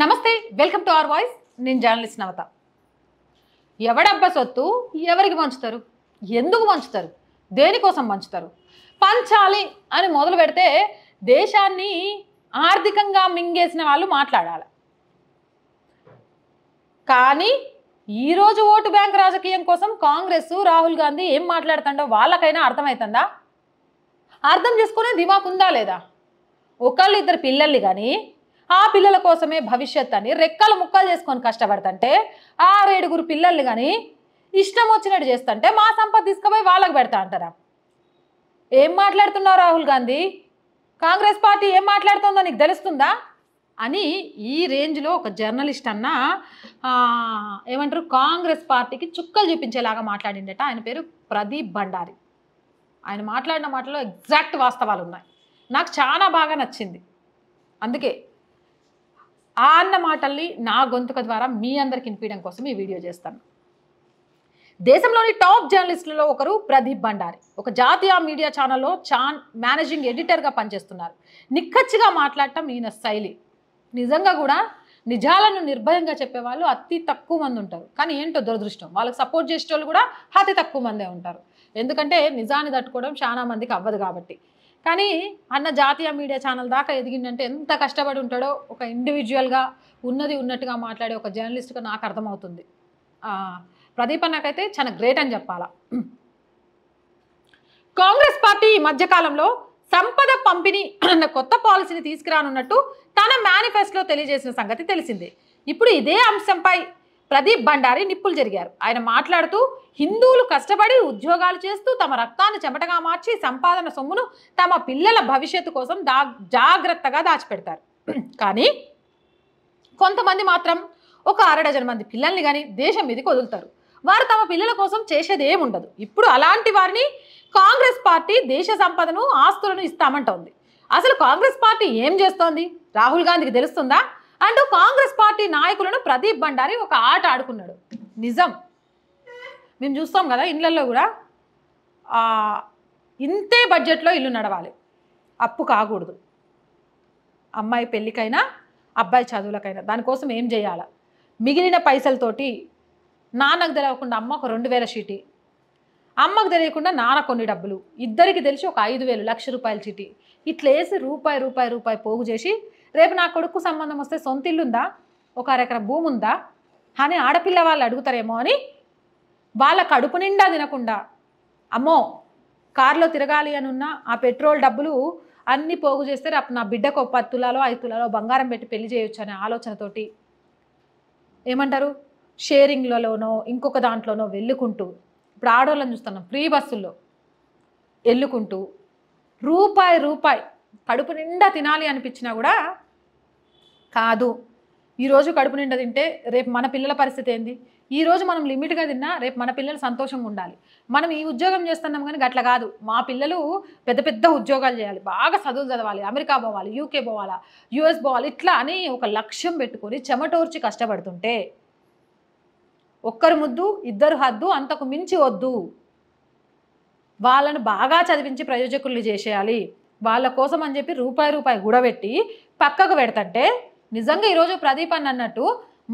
నమస్తే welcome to our voice నేను journalist Navatha ఎవడబ్బా సొత్తు ఎవరికి పంచుతారు ఎందుకు పంచుతారు దేనికోసం పంచుతారు పంచాలి అని మొదలు పెడితే దేశాన్ని ఆర్థికంగా మింగేసిన వాళ్ళు మాట్లాడాలి కానీ ఈరోజు ఓటు బ్యాంక్ రాజకీయం కోసం కాంగ్రెస్ రాహుల్ గాంధీ ఏం మాట్లాడుతుండో వాళ్ళకైనా అర్థమవుతుందా అర్థం చేసుకునే దిమాకు ఉందా లేదా ఒకళ్ళు ఇద్దరు పిల్లల్ని కానీ ఆ పిల్లల కోసమే భవిష్యత్ అని రెక్కలు ముక్కలు చేసుకొని కష్టపడుతుంటే ఆరేడుగురు పిల్లల్ని కానీ ఇష్టం వచ్చినట్టు చేస్తుంటే మా సంపద తీసుకుపోయి వాళ్ళకి పెడతా అంటారా ఏం మాట్లాడుతున్నావు రాహుల్ గాంధీ కాంగ్రెస్ పార్టీ ఏం మాట్లాడుతుందో నీకు తెలుస్తుందా అని ఈ రేంజ్లో ఒక జర్నలిస్ట్ అన్న ఏమంటారు కాంగ్రెస్ పార్టీకి చుక్కలు చూపించేలాగా మాట్లాడిండట ఆయన పేరు ప్రదీప్ భండారి ఆయన మాట్లాడిన మాటలో ఎగ్జాక్ట్ వాస్తవాలు ఉన్నాయి నాకు చాలా బాగా నచ్చింది అందుకే ఆ అన్న మాటల్ని నా గొంతుక ద్వారా మీ అందరికి వినిపించడం కోసం ఈ వీడియో చేస్తాను దేశంలోని టాప్ జర్నలిస్టులలో ఒకరు ప్రదీప్ భండారి ఒక జాతీయ మీడియా ఛానల్లో చాన్ మేనేజింగ్ ఎడిటర్గా పనిచేస్తున్నారు నిక్కచ్చిగా మాట్లాడటం ఈయన శైలి నిజంగా కూడా నిజాలను నిర్భయంగా చెప్పేవాళ్ళు అతి తక్కువ మంది ఉంటారు కానీ ఏంటో దురదృష్టం వాళ్ళకి సపోర్ట్ చేసేటోళ్ళు కూడా అతి తక్కువ మందే ఉంటారు ఎందుకంటే నిజాన్ని తట్టుకోవడం చాలా మందికి అవ్వదు కాబట్టి కానీ అన్న జాతీయ మీడియా ఛానల్ దాకా ఎదిగిందంటే ఎంత కష్టపడి ఉంటాడో ఒక ఇండివిజువల్గా ఉన్నది ఉన్నట్టుగా మాట్లాడే ఒక జర్నలిస్ట్గా నాకు అర్థమవుతుంది ప్రదీప్ అన్నకైతే చాలా గ్రేట్ అని చెప్పాలా కాంగ్రెస్ పార్టీ ఈ మధ్యకాలంలో సంపద పంపిణీ అన్న కొత్త పాలసీని తీసుకురానున్నట్టు తన మేనిఫెస్టోలో తెలియజేసిన సంగతి తెలిసిందే ఇప్పుడు ఇదే అంశంపై ప్రదీప్ భండారి నిప్పులు జరిగారు ఆయన మాట్లాడుతూ హిందువులు కష్టపడి ఉద్యోగాలు చేస్తూ తమ రక్తాన్ని చెమటగా మార్చి సంపాదన సొమ్మును తమ పిల్లల భవిష్యత్తు కోసం దా జాగ్రత్తగా దాచిపెడతారు కానీ కొంతమంది మాత్రం ఒక అరడజన్ మంది పిల్లల్ని కానీ దేశం మీదకి వదులుతారు వారు తమ పిల్లల కోసం చేసేది ఏముండదు ఇప్పుడు అలాంటి వారిని కాంగ్రెస్ పార్టీ దేశ సంపదను ఆస్తులను ఇస్తామంటోంది అసలు కాంగ్రెస్ పార్టీ ఏం చేస్తోంది రాహుల్ గాంధీకి తెలుస్తుందా అంటూ కాంగ్రెస్ పార్టీ నాయకులను ప్రదీప్ భండారి ఒక ఆట ఆడుకున్నాడు నిజం మేము చూస్తాం కదా ఇళ్ళల్లో కూడా ఇంతే బడ్జెట్లో ఇల్లు నడవాలి అప్పు కాకూడదు అమ్మాయి పెళ్ళికైనా అబ్బాయి చదువులకైనా దానికోసం ఏం చేయాలా మిగిలిన పైసలతోటి నాన్నకు తెలియకుండా అమ్మ ఒక రెండు వేల షీటి అమ్మకు తెలియకుండా నాన్న కొన్ని డబ్బులు ఇద్దరికి తెలిసి ఒక ఐదు వేలు లక్ష రూపాయల చీటి ఇట్లా వేసి రూపాయి రూపాయి రూపాయి పోగు చేసి రేపు నా కొడుకు సంబంధం వస్తే సొంత ఇల్లుందా ఒక అరెకర భూమి ఉందా అని ఆడపిల్ల వాళ్ళు అడుగుతారేమో అని వాళ్ళ కడుపు నిండా తినకుండా అమ్మో కారులో తిరగాలి అనున్న ఆ పెట్రోల్ డబ్బులు అన్ని పోగు చేస్తే రేపు నా బిడ్డకు పది తులాలో ఐదు తులాలో బంగారం పెట్టి పెళ్లి చేయొచ్చు అనే ఆలోచనతోటి ఏమంటారు షేరింగ్లలోనో ఇంకొక దాంట్లోనో వెళ్ళుకుంటూ ఇప్పుడు ఆడవాళ్ళని చూస్తున్నాం ఫ్రీ బస్సుల్లో వెళ్ళుకుంటూ రూపాయి రూపాయి కడుపు నిండా తినాలి అనిపించినా కూడా కాదు ఈరోజు కడుపు నిండా తింటే రేపు మన పిల్లల పరిస్థితి ఏంది ఈ రోజు మనం లిమిట్గా తిన్నా రేపు మన పిల్లలు సంతోషంగా ఉండాలి మనం ఈ ఉద్యోగం చేస్తున్నాం కానీ అట్లా కాదు మా పిల్లలు పెద్ద పెద్ద ఉద్యోగాలు చేయాలి బాగా చదువులు చదవాలి అమెరికా పోవాలి యూకే పోవాలా యుఎస్ పోవాలి ఇట్లా అని ఒక లక్ష్యం పెట్టుకొని చెమటోర్చి కష్టపడుతుంటే ఒక్కరు ముద్దు ఇద్దరు హద్దు అంతకు మించి వద్దు వాళ్ళను బాగా చదివించి ప్రయోజకులు చేసేయాలి వాళ్ళ కోసం అని చెప్పి రూపాయి రూపాయి కూడబెట్టి పక్కకు పెడతంటే నిజంగా ఈరోజు ప్రదీప్ అని అన్నట్టు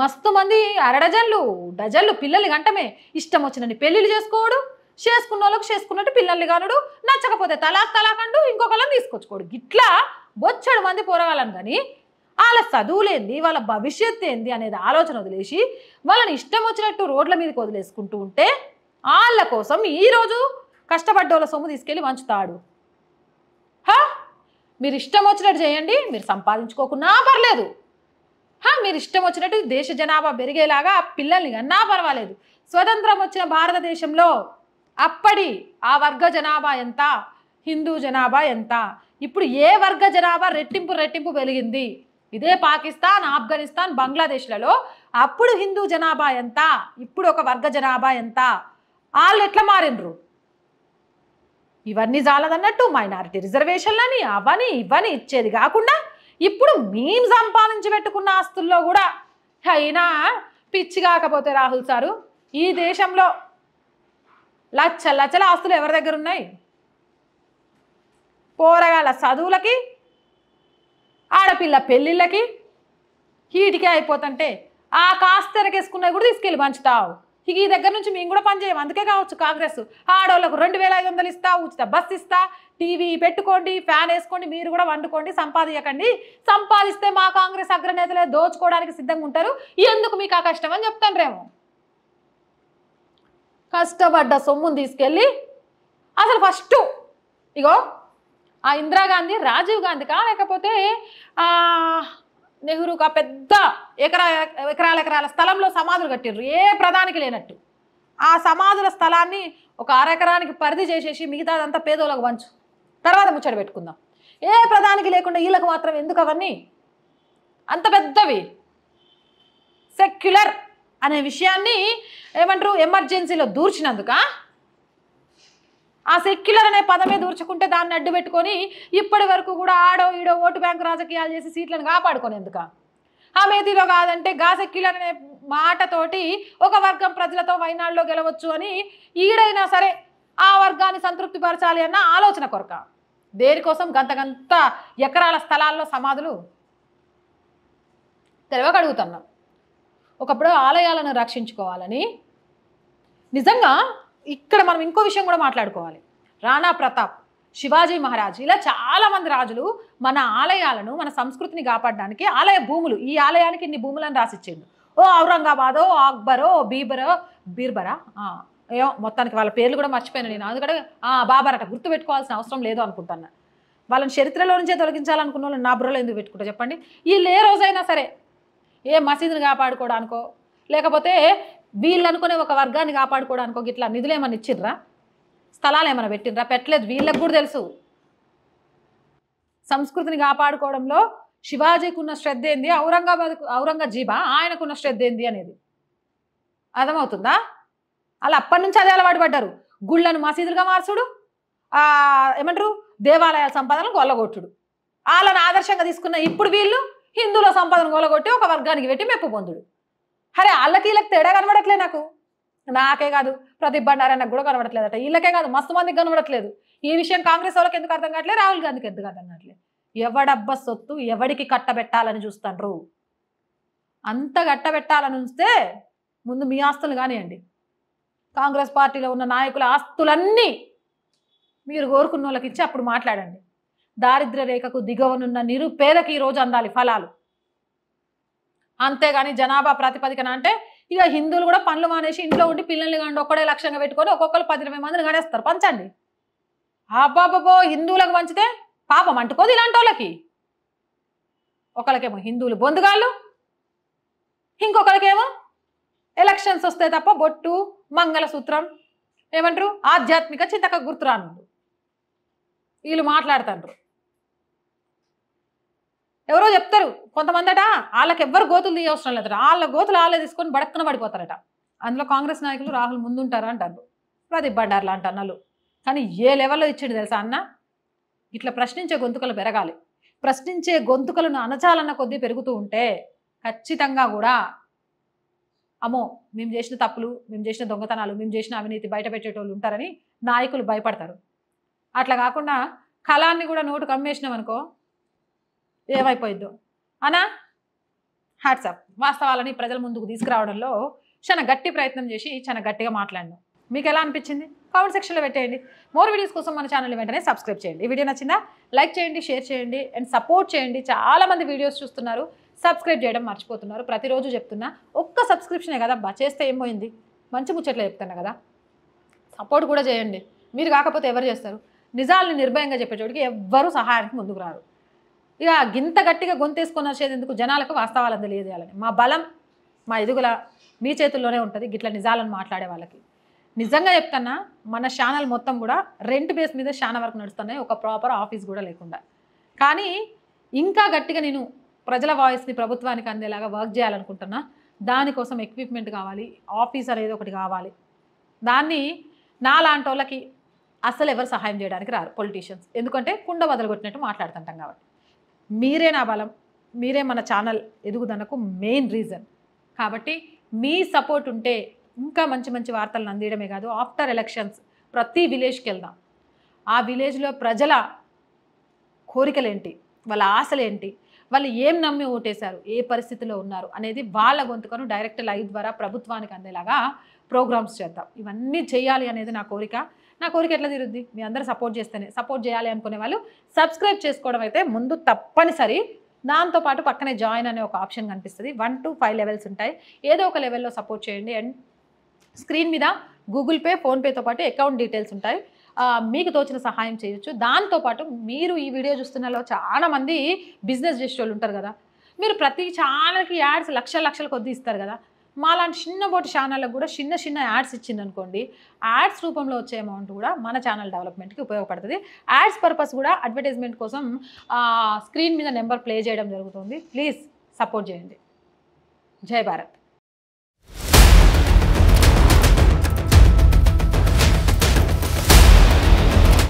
మస్తు మంది అరడజన్లు డజన్లు పిల్లలు గంటమే ఇష్టం వచ్చినని పెళ్ళిళ్ళు చేసుకోడు చేసుకున్న వాళ్ళకి చేసుకున్నట్టు పిల్లల్ని కానుడు నచ్చకపోతే తలాక్ తలాక్ అండు ఇంకొకళ్ళని తీసుకొచ్చుకోడు ఇట్లా బొచ్చడు మంది పోరగాలను కానీ వాళ్ళ చదువులేంది వాళ్ళ భవిష్యత్ ఏంది అనేది ఆలోచన వదిలేసి వాళ్ళని ఇష్టం వచ్చినట్టు రోడ్ల మీదకి వదిలేసుకుంటూ ఉంటే వాళ్ళ కోసం ఈరోజు కష్టపడ్డోళ్ళ సొమ్ము తీసుకెళ్ళి వంచుతాడు మీరు ఇష్టం వచ్చినట్టు చేయండి మీరు సంపాదించుకోకున్నా పర్లేదు మీరు ఇష్టం వచ్చినట్టు దేశ జనాభా పెరిగేలాగా ఆ పిల్లల్ని అన్నా పర్వాలేదు స్వతంత్రం వచ్చిన భారతదేశంలో అప్పటి ఆ వర్గ జనాభా ఎంత హిందూ జనాభా ఎంత ఇప్పుడు ఏ వర్గ జనాభా రెట్టింపు రెట్టింపు పెరిగింది ఇదే పాకిస్తాన్ ఆఫ్ఘనిస్తాన్ బంగ్లాదేశ్లలో అప్పుడు హిందూ జనాభా ఎంత ఇప్పుడు ఒక వర్గ జనాభా ఎంత వాళ్ళు ఎట్లా మారినరు ఇవన్నీ జాలదన్నట్టు మైనారిటీ రిజర్వేషన్లని అవని ఇవని ఇచ్చేది కాకుండా ఇప్పుడు మేము సంపాదించి పెట్టుకున్న ఆస్తుల్లో కూడా అయినా పిచ్చి కాకపోతే రాహుల్ సారు ఈ దేశంలో లచ్చ లచ్చల ఆస్తులు ఎవరి దగ్గర ఉన్నాయి పోరగాళ్ళ చదువులకి ఆడపిల్ల పెళ్ళిళ్ళకి హీటికే అయిపోతుంటే ఆ కాస్త తెరకేసుకున్నవి కూడా తీసుకెళ్ళి పంచుతావు ఇక ఈ దగ్గర నుంచి మేము కూడా పనిచేయం అందుకే కావచ్చు కాంగ్రెస్ ఆడవాళ్ళకు రెండు వేల ఐదు వందలు ఇస్తా ఉచిత బస్ ఇస్తా టీవీ పెట్టుకోండి ఫ్యాన్ వేసుకోండి మీరు కూడా వండుకోండి సంపాదించకండి సంపాదిస్తే మా కాంగ్రెస్ అగ్రనేతలే దోచుకోవడానికి సిద్ధంగా ఉంటారు ఎందుకు మీకు ఆ కష్టం అని చెప్తాను రేమో కష్టపడ్డ సొమ్ముని తీసుకెళ్ళి అసలు ఫస్ట్ ఇగో ఆ ఇందిరాగాంధీ రాజీవ్ గాంధీకా లేకపోతే నెహ్రూ ఆ పెద్ద ఎకరా ఎకరాల ఎకరాల స్థలంలో సమాధులు కట్టిర్రు ఏ ప్రధానికి లేనట్టు ఆ సమాధుల స్థలాన్ని ఒక అరెకరానికి పరిధి చేసేసి మిగతాదంతా పేదోళ్ళకు పంచు తర్వాత ముచ్చట పెట్టుకుందాం ఏ ప్రధానికి లేకుండా వీళ్ళకు మాత్రం ఎందుకు అవన్నీ అంత పెద్దవి సెక్యులర్ అనే విషయాన్ని ఏమంటారు ఎమర్జెన్సీలో దూర్చినందుక ఆ సెక్యులర్ అనే పదమే దూర్చుకుంటే దాన్ని అడ్డు పెట్టుకొని ఇప్పటి వరకు కూడా ఆడో ఈడో ఓటు బ్యాంక్ రాజకీయాలు చేసి సీట్లను కాపాడుకొని ఎందుక ఆ మేధీలో కాదంటే గా సెక్యులర్ అనే మాటతోటి ఒక వర్గం ప్రజలతో వైనాడులో గెలవచ్చు అని ఈడైనా సరే ఆ వర్గాన్ని సంతృప్తిపరచాలి అన్న ఆలోచన కొరక దేనికోసం గంతగంత ఎకరాల స్థలాల్లో సమాధులు తెలివక ఒకప్పుడు ఆలయాలను రక్షించుకోవాలని నిజంగా ఇక్కడ మనం ఇంకో విషయం కూడా మాట్లాడుకోవాలి రాణా ప్రతాప్ శివాజీ మహారాజ్ ఇలా చాలామంది రాజులు మన ఆలయాలను మన సంస్కృతిని కాపాడడానికి ఆలయ భూములు ఈ ఆలయానికి ఇన్ని భూములను రాసిచ్చిండు ఓ ఔరంగాబాదో అక్బరో బీబరో బీర్బరా ఏమో మొత్తానికి వాళ్ళ పేర్లు కూడా మర్చిపోయాను నేను అందుకంటే బాబారట గుర్తు పెట్టుకోవాల్సిన అవసరం లేదు అనుకుంటాను వాళ్ళని చరిత్రలో నుంచే తొలగించాలనుకున్న వాళ్ళు నా బుర్రలో ఎందుకు పెట్టుకుంటా చెప్పండి వీళ్ళు ఏ రోజైనా సరే ఏ మసీదుని కాపాడుకోవడానికో లేకపోతే వీళ్ళు అనుకునే ఒక వర్గాన్ని కాపాడుకోవడానికి ఒక ఇట్లా నిధులు ఏమైనా ఇచ్చిర్రా స్థలాలు ఏమైనా పెట్టిర్రా పెట్టలేదు వీళ్ళకి కూడా తెలుసు సంస్కృతిని కాపాడుకోవడంలో శివాజీకి ఉన్న శ్రద్ధ ఏంది ఔరంగాబాద్ ఔరంగజీబా ఆయనకున్న శ్రద్ధ ఏంది అనేది అర్థమవుతుందా అలా అప్పటి నుంచి అదే అలవాటు పడ్డారు గుళ్ళను మసీదులుగా మార్చుడు ఏమంటారు దేవాలయాల సంపాదనలు గొల్లగొట్టుడు వాళ్ళని ఆదర్శంగా తీసుకున్న ఇప్పుడు వీళ్ళు హిందువుల సంపాదన గొల్లగొట్టి ఒక వర్గానికి పెట్టి మెప్పు పొందుడు అరే వాళ్ళకి వీళ్ళకి తేడా కనబడట్లే నాకు నాకే కాదు ప్రదీప్ భండారే నాకు కూడా అట వీళ్ళకే కాదు మస్తు మందికి కనబడట్లేదు ఈ విషయం కాంగ్రెస్ వాళ్ళకి ఎందుకు అర్థం కావట్లేదు రాహుల్ గాంధీకి ఎందుకు అర్థం కావట్లేదు ఎవడబ్బ సొత్తు ఎవడికి కట్టబెట్టాలని చూస్తాండ్రు అంత కట్టబెట్టాలని ఉంచితే ముందు మీ ఆస్తులు కానివ్వండి కాంగ్రెస్ పార్టీలో ఉన్న నాయకుల ఆస్తులన్నీ మీరు కోరుకున్న వాళ్ళకి ఇచ్చి అప్పుడు మాట్లాడండి దారిద్ర్య రేఖకు దిగవనున్న నిరుపేదకి ఈరోజు అందాలి ఫలాలు అంతేగాని జనాభా ప్రాతిపదికన అంటే ఇక హిందువులు కూడా పనులు మానేసి ఇంట్లో ఉండి పిల్లల్ని కానీ ఒక్కడే లక్ష్యంగా పెట్టుకొని ఒక్కొక్కరు పది ఇరవై మందిని కానేస్తారు పంచండి అబ్బాబో హిందువులకు పంచితే పాపం అంటుకోదు ఇలాంటి వాళ్ళకి ఒకళ్ళకేమో హిందువులు బొందుగాళ్ళు ఇంకొకరికేమో ఎలక్షన్స్ వస్తే తప్ప బొట్టు మంగళసూత్రం ఏమంటారు ఆధ్యాత్మిక చింతక గుర్తురాను వీళ్ళు మాట్లాడుతుంటారు ఎవరో చెప్తారు కొంతమందట వాళ్ళకి ఎవ్వరు గోతులు తీయవసరం లేదట వాళ్ళ గోతులు వాళ్ళే తీసుకొని బడక్కన పడిపోతారట అందులో కాంగ్రెస్ నాయకులు రాహుల్ ముందుంటారు అంటారు ప్రదీప్ బండార్లు అంట అన్నలు కానీ ఏ లెవెల్లో ఇచ్చిండు తెలుసా అన్న ఇట్లా ప్రశ్నించే గొంతుకలు పెరగాలి ప్రశ్నించే గొంతుకలను అనచాలన్న కొద్దీ పెరుగుతూ ఉంటే ఖచ్చితంగా కూడా అమ్మో మేము చేసిన తప్పులు మేము చేసిన దొంగతనాలు మేము చేసిన అవినీతి బయట పెట్టేటోళ్ళు ఉంటారని నాయకులు భయపడతారు అట్లా కాకుండా కళాన్ని కూడా నోటు కమ్మేసినాం అనుకో ఏమైపోయిద్దో అనా హ్యాట్సాప్ వాస్తవాలని ప్రజల ముందుకు తీసుకురావడంలో చాలా గట్టి ప్రయత్నం చేసి చాలా గట్టిగా మాట్లాడినాం మీకు ఎలా అనిపించింది కామెంట్ సెక్షన్లో పెట్టేయండి మోర్ వీడియోస్ కోసం మన ఛానల్ వెంటనే సబ్స్క్రైబ్ చేయండి ఈ వీడియో నచ్చిందా లైక్ చేయండి షేర్ చేయండి అండ్ సపోర్ట్ చేయండి చాలామంది వీడియోస్ చూస్తున్నారు సబ్స్క్రైబ్ చేయడం మర్చిపోతున్నారు ప్రతిరోజు చెప్తున్నా ఒక్క సబ్స్క్రిప్షనే కదా బా చేస్తే ఏం పోయింది మంచి ముచ్చట్లు చెప్తున్నా కదా సపోర్ట్ కూడా చేయండి మీరు కాకపోతే ఎవరు చేస్తారు నిజాలను నిర్భయంగా చెప్పేటోడికి ఎవ్వరూ సహాయానికి ముందుకు రారు ఇక గింత గట్టిగా గొంతేసుకొని ఎందుకు జనాలకు వాస్తవాలను తెలియజేయాలని మా బలం మా ఎదుగుల మీ చేతుల్లోనే ఉంటుంది గిట్ల నిజాలను మాట్లాడే వాళ్ళకి నిజంగా చెప్తున్నా మన ఛానల్ మొత్తం కూడా రెంట్ బేస్ మీద చాలా వరకు నడుస్తున్నాయి ఒక ప్రాపర్ ఆఫీస్ కూడా లేకుండా కానీ ఇంకా గట్టిగా నేను ప్రజల వాయిస్ని ప్రభుత్వానికి అందేలాగా వర్క్ చేయాలనుకుంటున్నా దానికోసం ఎక్విప్మెంట్ కావాలి ఆఫీస్ అనేది ఒకటి కావాలి దాన్ని నా లాంటి వాళ్ళకి అసలు ఎవరు సహాయం చేయడానికి రారు పొలిటీషియన్స్ ఎందుకంటే కుండ వదలగొట్టినట్టు మాట్లాడుతుంటాం కాబట్టి మీరే నా బలం మీరే మన ఛానల్ ఎదుగుదనకు మెయిన్ రీజన్ కాబట్టి మీ సపోర్ట్ ఉంటే ఇంకా మంచి మంచి వార్తలను అందియడమే కాదు ఆఫ్టర్ ఎలక్షన్స్ ప్రతి విలేజ్కి వెళ్దాం ఆ విలేజ్లో ప్రజల కోరికలేంటి వాళ్ళ ఆశలేంటి వాళ్ళు ఏం నమ్మి ఓటేశారు ఏ పరిస్థితిలో ఉన్నారు అనేది వాళ్ళ గొంతుకను డైరెక్ట్ లైవ్ ద్వారా ప్రభుత్వానికి అందేలాగా ప్రోగ్రామ్స్ చేద్దాం ఇవన్నీ చేయాలి అనేది నా కోరిక నా కోరిక ఎట్లా తీరుద్ది మీ అందరూ సపోర్ట్ చేస్తేనే సపోర్ట్ చేయాలి అనుకునే వాళ్ళు సబ్స్క్రైబ్ చేసుకోవడం అయితే ముందు తప్పనిసరి దాంతో పాటు పక్కనే జాయిన్ అనే ఒక ఆప్షన్ కనిపిస్తుంది వన్ టు ఫైవ్ లెవెల్స్ ఉంటాయి ఏదో ఒక లెవెల్లో సపోర్ట్ చేయండి అండ్ స్క్రీన్ మీద గూగుల్ పే ఫోన్పేతో పాటు అకౌంట్ డీటెయిల్స్ ఉంటాయి మీకు తోచిన సహాయం చేయొచ్చు దాంతోపాటు మీరు ఈ వీడియో చూస్తున్నలో చాలామంది బిజినెస్ చేసే ఉంటారు కదా మీరు ప్రతి ఛానల్కి యాడ్స్ లక్షల లక్షల కొద్దీ ఇస్తారు కదా మాలాంటి బోటి ఛానళ్ళకు కూడా చిన్న చిన్న యాడ్స్ ఇచ్చింది అనుకోండి యాడ్స్ రూపంలో వచ్చే అమౌంట్ కూడా మన ఛానల్ డెవలప్మెంట్కి ఉపయోగపడుతుంది యాడ్స్ పర్పస్ కూడా అడ్వర్టైజ్మెంట్ కోసం స్క్రీన్ మీద నెంబర్ ప్లే చేయడం జరుగుతుంది ప్లీజ్ సపోర్ట్ చేయండి జై భారత్